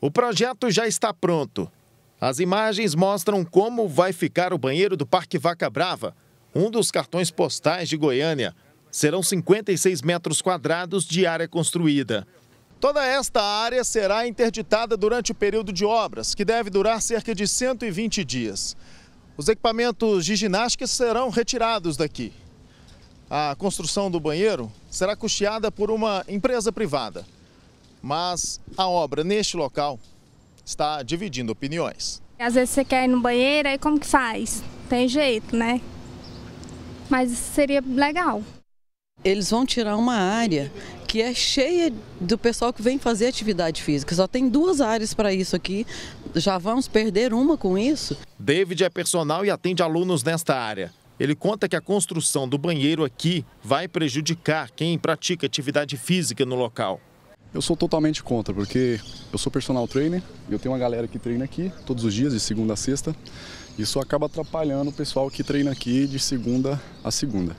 O projeto já está pronto. As imagens mostram como vai ficar o banheiro do Parque Vaca Brava, um dos cartões postais de Goiânia. Serão 56 metros quadrados de área construída. Toda esta área será interditada durante o período de obras, que deve durar cerca de 120 dias. Os equipamentos de ginástica serão retirados daqui. A construção do banheiro será custeada por uma empresa privada. Mas a obra neste local está dividindo opiniões. Às vezes você quer ir no banheiro, aí como que faz? Tem jeito, né? Mas seria legal. Eles vão tirar uma área que é cheia do pessoal que vem fazer atividade física. Só tem duas áreas para isso aqui. Já vamos perder uma com isso. David é personal e atende alunos nesta área. Ele conta que a construção do banheiro aqui vai prejudicar quem pratica atividade física no local. Eu sou totalmente contra, porque eu sou personal trainer, eu tenho uma galera que treina aqui todos os dias, de segunda a sexta. Isso acaba atrapalhando o pessoal que treina aqui de segunda a segunda.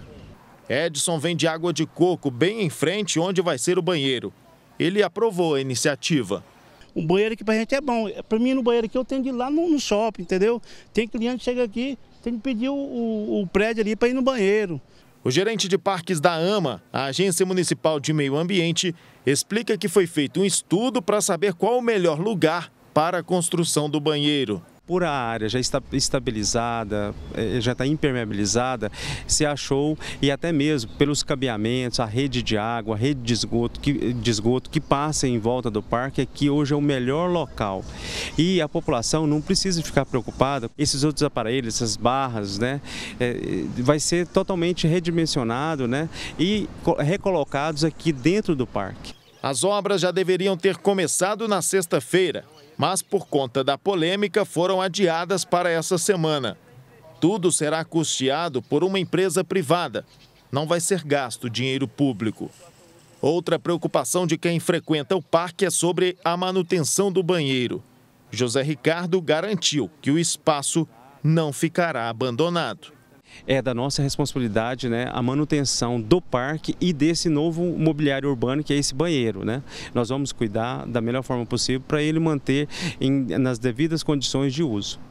Edson vende água de coco bem em frente onde vai ser o banheiro. Ele aprovou a iniciativa. O banheiro aqui pra gente é bom. É, pra mim, no banheiro aqui eu tenho de ir lá no, shopping, entendeu? Tem cliente que chega aqui, tem que pedir o, o, o prédio ali para ir no banheiro. O gerente de parques da AMA, a Agência Municipal de Meio Ambiente, explica que foi feito um estudo para saber qual o melhor lugar para a construção do banheiro por a área já está estabilizada, eh, já está impermeabilizada, se achou, e até mesmo pelos cabeamentos, a rede de água, a rede de esgoto que, de esgoto que passa em volta do parque, aqui é hoje é o melhor local. E a população não precisa ficar preocupada, esses outros aparelhos, essas barras, né, é, vai ser totalmente redimensionado né, e recolocados aqui dentro do parque. As obras já deveriam ter começado na sexta-feira, mas por conta da polêmica foram adiadas para essa semana. Tudo será custeado por uma empresa privada. Não vai ser gasto dinheiro público. Outra preocupação de quem frequenta o parque é sobre a manutenção do banheiro. José Ricardo garantiu que o espaço não ficará abandonado. É da nossa responsabilidade né, a manutenção do parque e desse novo mobiliário urbano que é esse banheiro. Né? Nós vamos cuidar da melhor forma possível para ele manter em, nas devidas condições de uso.